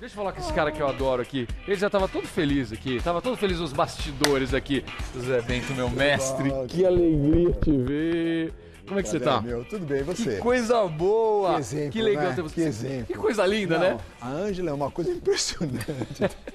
Deixa eu falar com esse cara que eu adoro aqui. Ele já tava todo feliz aqui. Tava todo feliz nos bastidores aqui. Zé Bento, meu mestre. Que alegria te ver. Como é que você tá? Meu, tudo bem, você? Que coisa boa! Que exemplo, Que legal né? ter você. Que exemplo. Que coisa linda, né? Não, né? A Ângela é uma coisa impressionante.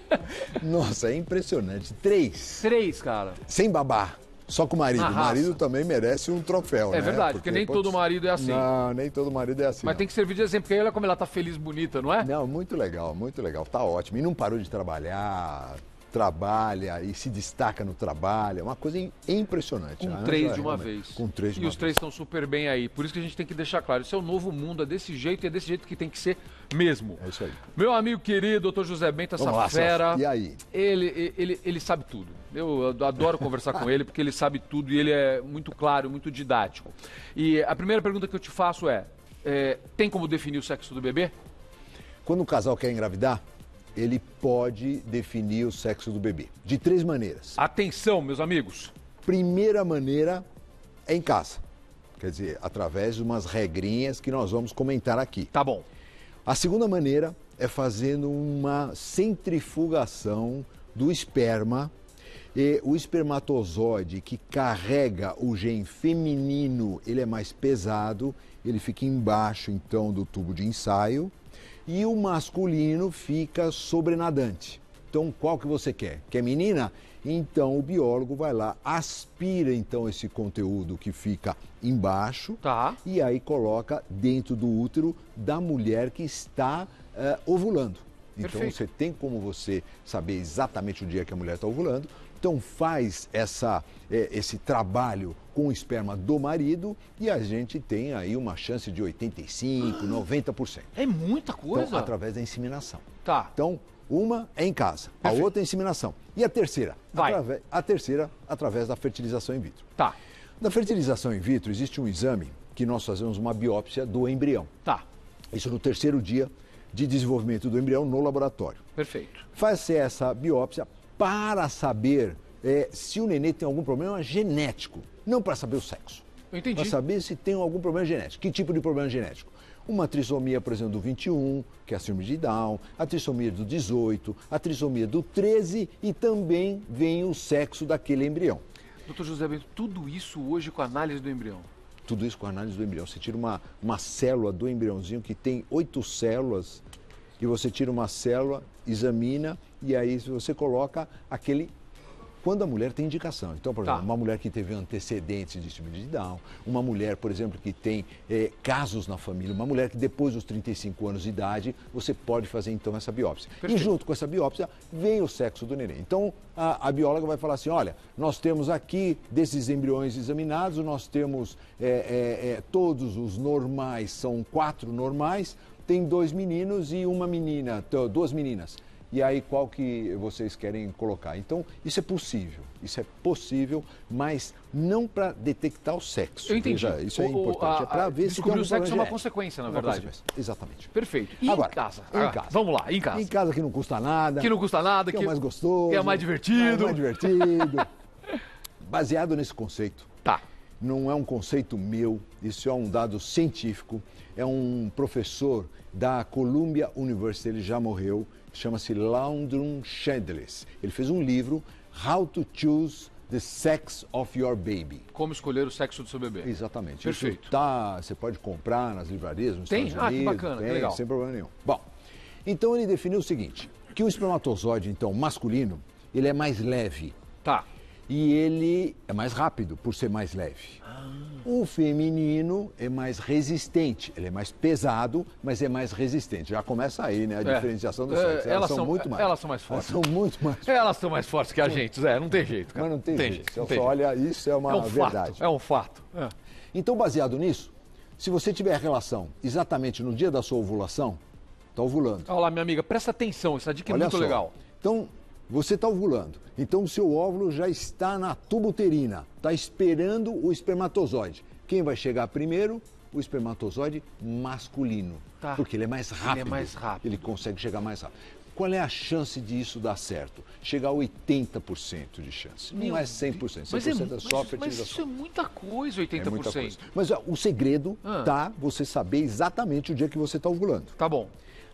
Nossa, é impressionante. Três. Três, cara. Sem babá. Só com o marido. O marido também merece um troféu, é né? É verdade, porque, porque nem todo marido é assim. Não, nem todo marido é assim. Mas não. tem que servir de exemplo, porque olha como ela tá feliz, bonita, não é? Não, muito legal, muito legal. Tá ótimo. E não parou de trabalhar, trabalha e se destaca no trabalho. É uma coisa impressionante. Com né? três de uma vez. Com três de E os três vez. estão super bem aí. Por isso que a gente tem que deixar claro: isso é o novo mundo, é desse jeito e é desse jeito que tem que ser mesmo. É isso aí. Meu amigo querido, doutor José Bento, essa lá, fera. E aí? Ele, ele, ele sabe tudo. Eu adoro conversar com ele porque ele sabe tudo e ele é muito claro, muito didático. E a primeira pergunta que eu te faço é: é tem como definir o sexo do bebê? Quando um casal quer engravidar, ele pode definir o sexo do bebê. De três maneiras. Atenção, meus amigos. Primeira maneira é em casa. Quer dizer, através de umas regrinhas que nós vamos comentar aqui. Tá bom. A segunda maneira é fazendo uma centrifugação do esperma. E o espermatozoide que carrega o gene feminino, ele é mais pesado, ele fica embaixo então do tubo de ensaio e o masculino fica sobrenadante. Então, qual que você quer? Quer menina? Então, o biólogo vai lá, aspira então esse conteúdo que fica embaixo tá. e aí coloca dentro do útero da mulher que está uh, ovulando. Então, Perfeito. Então você tem como você saber exatamente o dia que a mulher está ovulando. Então faz essa, é, esse trabalho com o esperma do marido e a gente tem aí uma chance de 85, 90%. Ah! É muita então, coisa. Então, através da inseminação. Tá. Então uma é em casa, Perfeito. a outra é inseminação. E a terceira? Vai. a terceira através da fertilização in vitro. Tá. Na fertilização in vitro existe um exame que nós fazemos uma biópsia do embrião. Tá. Isso no terceiro dia de desenvolvimento do embrião no laboratório. Perfeito. Faz-se essa biópsia para saber é, se o nenê tem algum problema genético, não para saber o sexo. Eu entendi. Para saber se tem algum problema genético. Que tipo de problema genético? Uma trissomia, por exemplo, do 21, que é a síndrome de Down, a trissomia do 18, a trissomia do 13 e também vem o sexo daquele embrião. Doutor José Bento, tudo isso hoje com a análise do embrião? Tudo isso com a análise do embrião. Você tira uma, uma célula do embriãozinho que tem oito células e você tira uma célula, examina e aí você coloca aquele quando a mulher tem indicação. Então, por tá. exemplo, tá. uma mulher que teve antecedentes de síndrome de Down, uma mulher, por exemplo, que tem é, casos na família, uma mulher que depois dos 35 anos de idade, você pode fazer então essa biópsia. Perfeito. E junto com essa biópsia vem o sexo do neném. Então, a, a, bióloga vai falar assim: olha, nós temos aqui desses embriões examinados, nós temos é, é, todos os normais, são quatro normais, tem dois meninos e uma menina, duas meninas e aí qual que vocês querem colocar. Então, isso é possível, isso é possível, mas não para detectar o sexo. Eu entendi. Veja, isso é o, é importante, a, é para ver se tem o sexo é uma consequência, na verdade. Consequência. Exatamente. Perfeito. E Agora, em casa? Em casa. Vamos lá, em casa. Em casa que não custa nada. Que não custa nada. Que, é que é mais gostoso. Que é mais divertido. mais divertido. Baseado nesse conceito, não é um conceito meu, isso é um dado científico. É um professor da Columbia University, ele já morreu, chama-se Laundrum Chandless. Ele fez um livro, How to Choose The Sex of Your Baby. Como escolher o sexo do seu bebê. Exatamente. Perfeito. tá, você pode comprar nas livrarias, nos tem? Estados Unidos. Ah, que bacana, tem, que legal. Sem problema nenhum. Bom, então ele definiu o seguinte, que o espermatozoide, então, masculino, ele é mais leve. Tá e ele é mais rápido por ser mais leve. Ah. O feminino é mais resistente, ele é mais pesado, mas é mais resistente. Já começa aí, né? A é. diferenciação é. do Elas, elas são, são, muito mais. Elas são mais fortes. Elas são muito mais. Elas são mais fortes que a gente, Zé. não tem jeito, cara. Mas não tem, tem jeito. jeito. Não tem olha, isso é uma é um verdade. Fato, é um fato. É. Então, baseado nisso, se você tiver relação exatamente no dia da sua ovulação, está ovulando. Olha lá, minha amiga, presta atenção, isso é dica olha muito só. legal. Então, você está ovulando, então o seu óvulo já está na tuba está esperando o espermatozoide. Quem vai chegar primeiro? O espermatozoide masculino. Tá. Porque ele é mais rápido. Ele é mais rápido. Ele consegue chegar mais rápido. Qual é a chance de isso dar certo? Chegar a 80% de chance. Meu não é 100%. 100% mas é, é só mas, mas isso é muita coisa, 80%. É muita coisa. Mas ó, o segredo ah. Tá você saber exatamente o dia que você está ovulando. Tá bom.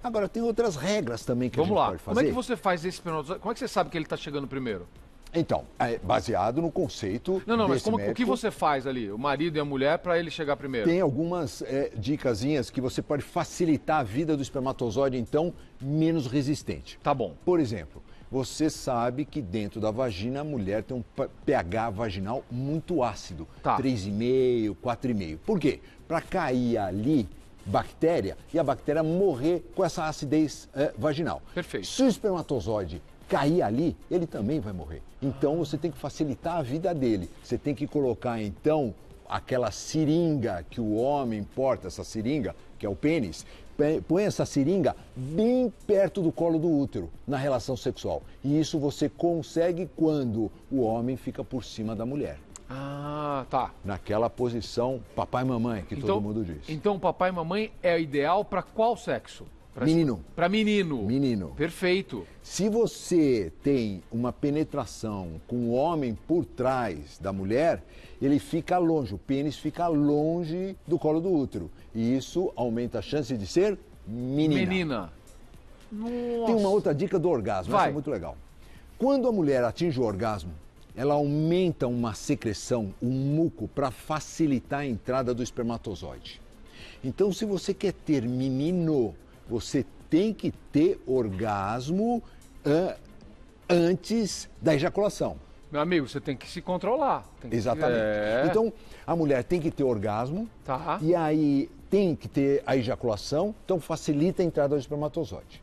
Agora, tem outras regras também que Vamos a gente lá. pode fazer. Como é que você faz esse Como é que você sabe que ele está chegando primeiro? Então, é baseado no conceito. Não, não, mas como, o que você faz ali, o marido e a mulher, para ele chegar primeiro? Tem algumas é, dicasinhas que você pode facilitar a vida do espermatozoide, então, menos resistente. Tá bom. Por exemplo, você sabe que dentro da vagina a mulher tem um pH vaginal muito ácido tá. 3,5, 4,5. Por quê? Para cair ali bactéria e a bactéria morrer com essa acidez é, vaginal. Perfeito. Se o espermatozoide cair ali, ele também vai morrer. Então você tem que facilitar a vida dele. Você tem que colocar então aquela seringa que o homem porta, essa seringa, que é o pênis, põe essa seringa bem perto do colo do útero na relação sexual. E isso você consegue quando o homem fica por cima da mulher. Ah, tá. Naquela posição papai e mamãe que então, todo mundo diz. Então papai e mamãe é ideal para qual sexo? Pra, menino. Para menino. Menino. Perfeito. Se você tem uma penetração com o homem por trás da mulher, ele fica longe, o pênis fica longe do colo do útero. E isso aumenta a chance de ser menina. Menina. Nossa. Tem uma outra dica do orgasmo, Vai. essa é muito legal. Quando a mulher atinge o orgasmo, ela aumenta uma secreção, um muco, para facilitar a entrada do espermatozoide. Então, se você quer ter menino, você tem que ter orgasmo uh, antes da ejaculação. Meu amigo, você tem que se controlar. Que... Exatamente. É... Então, a mulher tem que ter orgasmo tá. e aí tem que ter a ejaculação, então facilita a entrada do espermatozoide.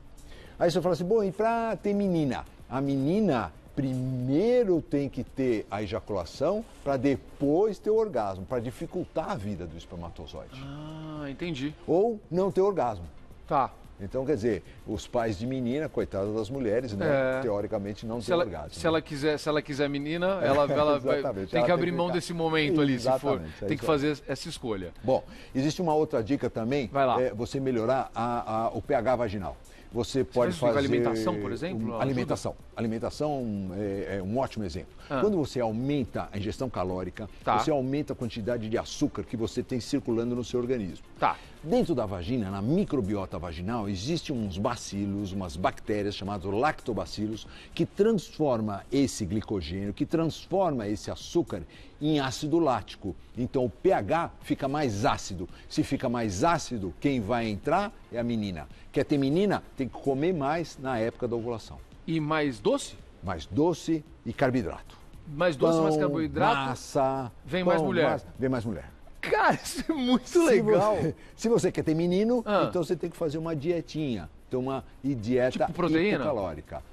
Aí você fala assim, bom, e para ter menina? A menina primeiro tem que ter a ejaculação para depois ter o orgasmo, para dificultar a vida do espermatozoide. Ah, entendi. Ou não ter orgasmo. Tá. Então, quer dizer, os pais de menina, coitada das mulheres, né? É. Teoricamente não se ela, Se né? ela quiser, se ela quiser menina, é, ela, ela vai, tem que abrir mão desse momento ali, exatamente, se for. É tem que fazer essa escolha. Bom, existe uma outra dica também, vai lá. É, você melhorar a, a, o pH vaginal. Você pode você fazer. alimentação, por exemplo? Um, alimentação. Alimentação é, é, um ótimo exemplo. Ah. Quando você aumenta a ingestão calórica, tá. você aumenta a quantidade de açúcar que você tem circulando no seu organismo. Tá. Dentro da vagina, na microbiota vaginal, existem uns bacilos, umas bactérias chamadas lactobacilos, que transforma esse glicogênio, que transforma esse açúcar em ácido lático. Então o pH fica mais ácido. Se fica mais ácido, quem vai entrar é a menina. Quer ter menina? Tem que comer mais na época da ovulação. E mais doce? Mais doce e carboidrato. Mais doce, pão, mais carboidrato. Massa. Vem pão, mais mulher. Massa, vem mais mulher. Cara, isso é muito se legal. Você, se você quer ter menino, ah. então você tem que fazer uma dietinha. ter então, uma dieta tipo proteína?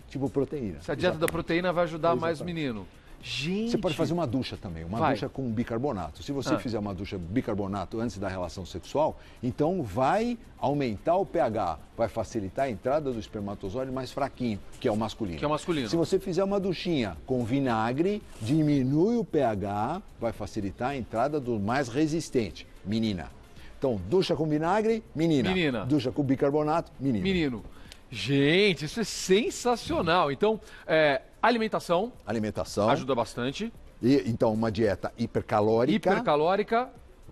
Tipo proteína. Essa dieta Exatamente. da proteína vai ajudar Exatamente. mais o menino. Gente. Você pode fazer uma ducha também, uma vai. ducha com bicarbonato. Se você ah. fizer uma ducha bicarbonato antes da relação sexual, então vai aumentar o pH, vai facilitar a entrada do espermatozoide mais fraquinho, que é o masculino. Que é o masculino. Se você fizer uma duchinha com vinagre, diminui o pH, vai facilitar a entrada do mais resistente, menina. Então, ducha com vinagre, menina. Menina. Ducha com bicarbonato, menino. Menino. Gente, isso é sensacional. Então, é, Alimentação. Alimentação. Ajuda bastante. E, então, uma dieta hipercalórica. Hipercalórica.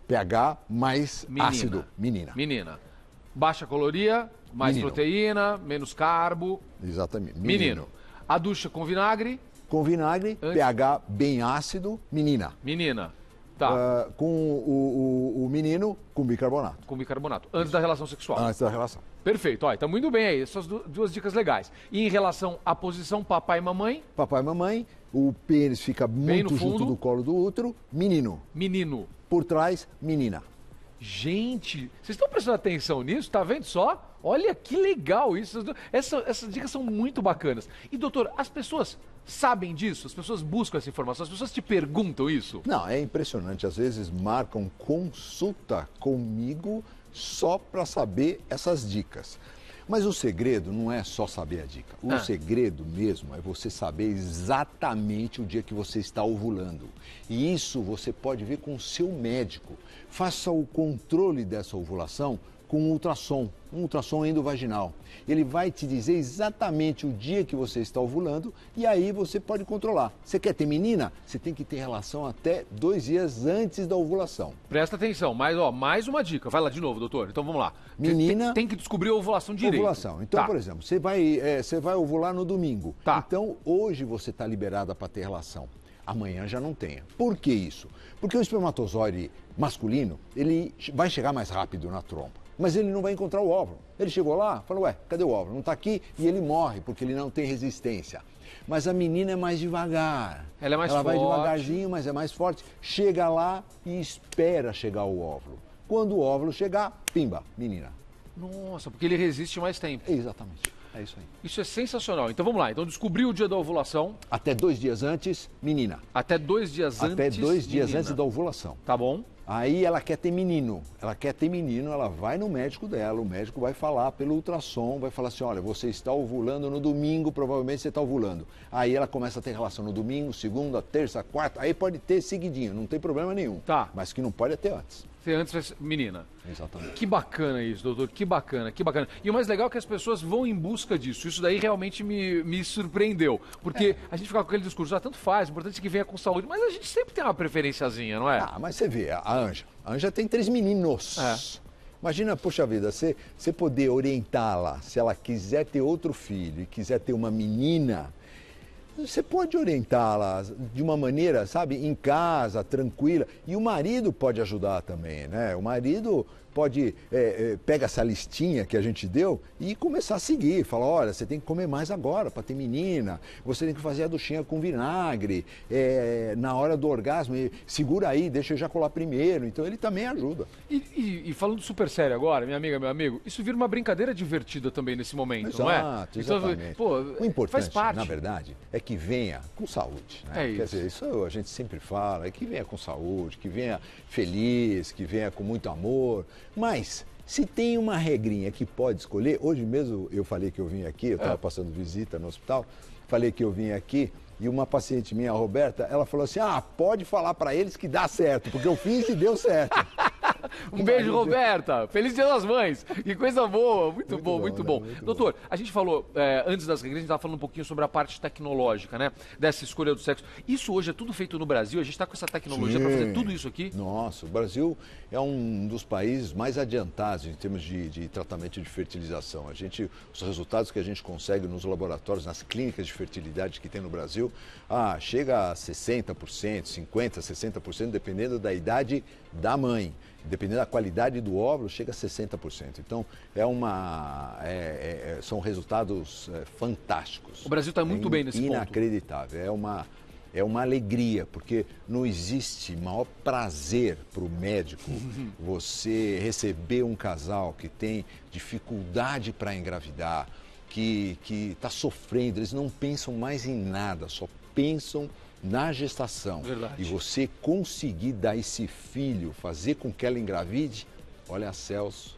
pH mais menina. ácido. Menina. Menina. Baixa caloria, mais Menino. proteína, menos carbo. Exatamente. Menino. Menino. A ducha com vinagre. Com vinagre, Antes... pH bem ácido, menina. Menina. Tá. Uh, com o, o, o menino, com bicarbonato. Com bicarbonato. Antes Isso. da relação sexual. Antes da relação. Perfeito, olha, estamos indo bem aí, essas duas dicas legais. E em relação à posição papai e mamãe? Papai e mamãe, o pênis fica bem muito junto do colo do útero, menino. Menino. Por trás, menina. Gente, vocês estão prestando atenção nisso? Tá vendo só? Olha que legal isso. Essas, essas dicas são muito bacanas. E doutor, as pessoas sabem disso? As pessoas buscam essa informação? As pessoas te perguntam isso? Não, é impressionante. Às vezes marcam consulta comigo só para saber essas dicas. Mas o segredo não é só saber a dica. O ah. segredo mesmo é você saber exatamente o dia que você está ovulando. E isso você pode ver com o seu médico. Faça o controle dessa ovulação com um ultrassom, um ultrassom endovaginal. Ele vai te dizer exatamente o dia que você está ovulando e aí você pode controlar. Você quer ter menina? Você tem que ter relação até dois dias antes da ovulação. Presta atenção, mas ó, mais uma dica. Vai lá de novo, doutor. Então vamos lá. Menina. Tem, tem que descobrir a ovulação direito. Ovulação. Então, tá. por exemplo, você vai, é, você vai ovular no domingo. Tá. Então hoje você está liberada para ter relação amanhã já não tenha. Por que isso? Porque o espermatozoide masculino, ele vai chegar mais rápido na trompa mas ele não vai encontrar o óvulo. Ele chegou lá, falou, ué, cadê o óvulo? Não está aqui e ele morre porque ele não tem resistência. Mas a menina é mais devagar. Ela é mais Ela forte. Ela vai devagarzinho, mas é mais forte. Chega lá e espera chegar o óvulo. Quando o óvulo chegar, pimba, menina. Nossa, porque ele resiste mais tempo. Exatamente. É isso aí. Isso é sensacional. Então vamos lá. Então descobriu o dia da ovulação. Até dois dias antes, menina. Até dois dias Até antes. Até dois dias menina. antes da ovulação. Tá bom. Aí ela quer ter menino, ela quer ter menino, ela vai no médico dela, o médico vai falar pelo ultrassom, vai falar assim, olha, você está ovulando no domingo, provavelmente você está ovulando. Aí ela começa a ter relação no domingo, segunda, terça, quarta, aí pode ter seguidinho, não tem problema nenhum. Tá. Mas que não pode é ter antes. Você antes fez menina. Exatamente. Que bacana isso, doutor. Que bacana, que bacana. E o mais legal é que as pessoas vão em busca disso. Isso daí realmente me, me surpreendeu. Porque é. a gente fica com aquele discurso, ah, tanto faz, o importante é que venha com saúde. Mas a gente sempre tem uma preferenciazinha, não é? Ah, mas você vê, a Anja. A Anja tem três meninos. É. Imagina, poxa vida, você, você poder orientá-la, se ela quiser ter outro filho e quiser ter uma menina, você pode orientá-la de uma maneira, sabe, em casa, tranquila. E o marido pode ajudar também, né? O marido pode é, é, pega essa listinha que a gente deu e começar a seguir. Fala, olha, você tem que comer mais agora para ter menina. Você tem que fazer a duchinha com vinagre. É, na hora do orgasmo, segura aí, deixa eu ejacular primeiro. Então ele também ajuda. E, e, e, falando super sério agora, minha amiga, meu amigo, isso vira uma brincadeira divertida também nesse momento, Exato, não é? Então, exatamente. Então, pô, o importante, parte... na verdade, é que venha com saúde. Né? É isso. Quer dizer, isso a gente sempre fala, é que venha com saúde, que venha feliz, que venha com muito amor. Mas, se tem uma regrinha que pode escolher, hoje mesmo eu falei que eu vim aqui, eu estava é. passando visita no hospital, falei que eu vim aqui e uma paciente minha, a Roberta, ela falou assim: ah, pode falar para eles que dá certo, porque eu fiz e deu certo. Um beijo, Roberta. Feliz Dia das Mães. Que coisa boa. Muito, muito bom, bom, muito né? bom. Muito Doutor, bom. a gente falou, é, antes das regras, a gente estava falando um pouquinho sobre a parte tecnológica, né? Dessa escolha do sexo. Isso hoje é tudo feito no Brasil? A gente está com essa tecnologia para fazer tudo isso aqui? Nossa, o Brasil é um dos países mais adiantados em termos de, de tratamento de fertilização. A gente, os resultados que a gente consegue nos laboratórios, nas clínicas de fertilidade que tem no Brasil, ah, chega a 60%, 50%, 60%, dependendo da idade da mãe dependendo da qualidade do óvulo, chega a 60%. Então, é uma, é, é, é são resultados é, fantásticos. O Brasil está é muito bem nesse inacreditável. Ponto. É uma, é uma alegria, porque não existe maior prazer para o médico você receber um casal que tem dificuldade para engravidar, que está sofrendo, eles não pensam mais em nada, só pensam na gestação. Verdade. E você conseguir dar esse filho, fazer com que ela engravide, olha Celso,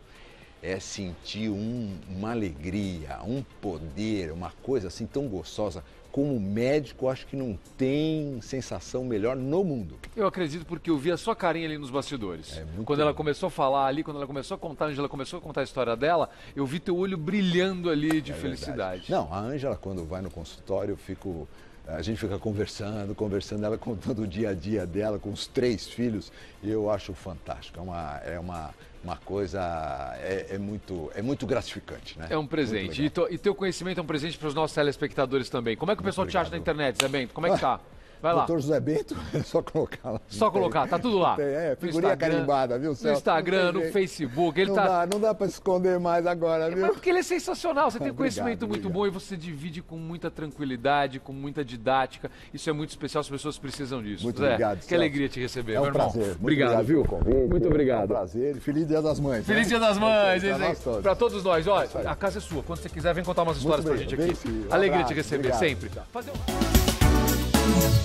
é sentir um, uma alegria, um poder, uma coisa assim tão gostosa como médico, acho que não tem sensação melhor no mundo. Eu acredito porque eu vi a sua carinha ali nos bastidores. É quando ela começou a falar ali, quando ela começou a contar, a Angela começou a contar a história dela, eu vi teu olho brilhando ali de é felicidade. Verdade. Não, a Angela, quando vai no consultório, eu fico a gente fica conversando, conversando, ela contando o dia a dia dela com os três filhos, e eu acho fantástico. É uma, é uma, uma coisa, é, é muito, é muito gratificante, né? É um presente. E, to, e, teu conhecimento é um presente para os nossos telespectadores também. Como é que o pessoal obrigado. te acha na internet, Zé Bento? Como é que tá? Ah. Vai lá. Doutor José Bento, é só colocar lá. Só colocar, tá tudo lá. Tem, é, figurinha carimbada, viu, Celso? No Instagram, no Facebook, ele não tá... Dá, não dá pra esconder mais agora, é, viu? Mas porque ele é sensacional, você tem obrigado, conhecimento muito obrigado. bom e você divide com muita tranquilidade, com muita didática. Isso é muito especial, as pessoas precisam disso. Muito obrigado, Que Celso. alegria te receber, é um meu irmão. prazer. obrigado, obrigado viu? Convite, muito obrigado. É um prazer. Feliz Dia das Mães. Feliz né? Dia das Mães, é, pra, todos. pra todos nós. Olha, a casa é sua, quando você quiser, vem contar umas histórias pra gente aqui. Alegria te receber sempre. Fazer um...